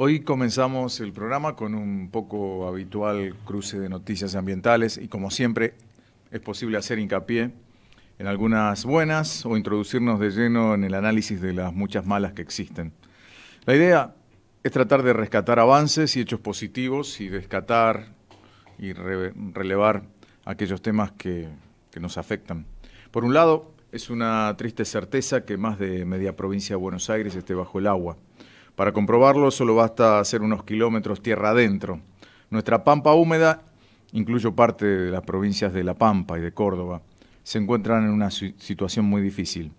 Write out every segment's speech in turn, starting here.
Hoy comenzamos el programa con un poco habitual cruce de noticias ambientales y como siempre es posible hacer hincapié en algunas buenas o introducirnos de lleno en el análisis de las muchas malas que existen. La idea es tratar de rescatar avances y hechos positivos y rescatar y relevar aquellos temas que, que nos afectan. Por un lado, es una triste certeza que más de media provincia de Buenos Aires esté bajo el agua. Para comprobarlo solo basta hacer unos kilómetros tierra adentro. Nuestra pampa húmeda, incluyo parte de las provincias de La Pampa y de Córdoba, se encuentran en una situación muy difícil,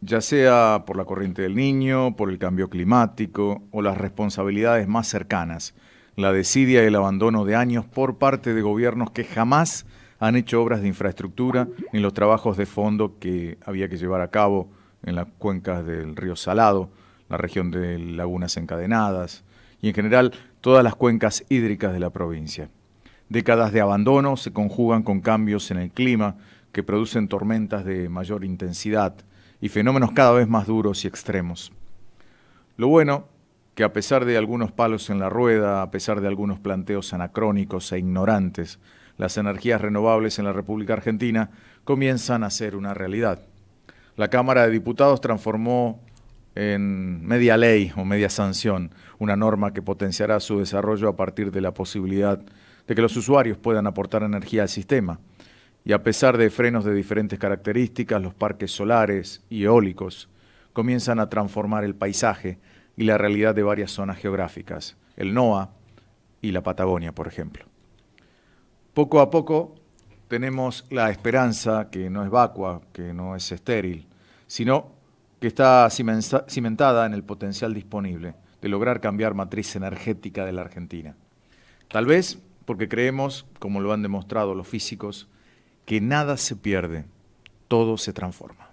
ya sea por la corriente del niño, por el cambio climático o las responsabilidades más cercanas, la desidia y el abandono de años por parte de gobiernos que jamás han hecho obras de infraestructura en los trabajos de fondo que había que llevar a cabo en las cuencas del río Salado la región de lagunas encadenadas y en general todas las cuencas hídricas de la provincia. Décadas de abandono se conjugan con cambios en el clima que producen tormentas de mayor intensidad y fenómenos cada vez más duros y extremos. Lo bueno, que a pesar de algunos palos en la rueda, a pesar de algunos planteos anacrónicos e ignorantes, las energías renovables en la República Argentina comienzan a ser una realidad. La Cámara de Diputados transformó en media ley o media sanción, una norma que potenciará su desarrollo a partir de la posibilidad de que los usuarios puedan aportar energía al sistema. Y a pesar de frenos de diferentes características, los parques solares y eólicos comienzan a transformar el paisaje y la realidad de varias zonas geográficas, el NOA y la Patagonia, por ejemplo. Poco a poco tenemos la esperanza, que no es vacua, que no es estéril, sino que está cimentada en el potencial disponible de lograr cambiar matriz energética de la Argentina. Tal vez porque creemos, como lo han demostrado los físicos, que nada se pierde, todo se transforma.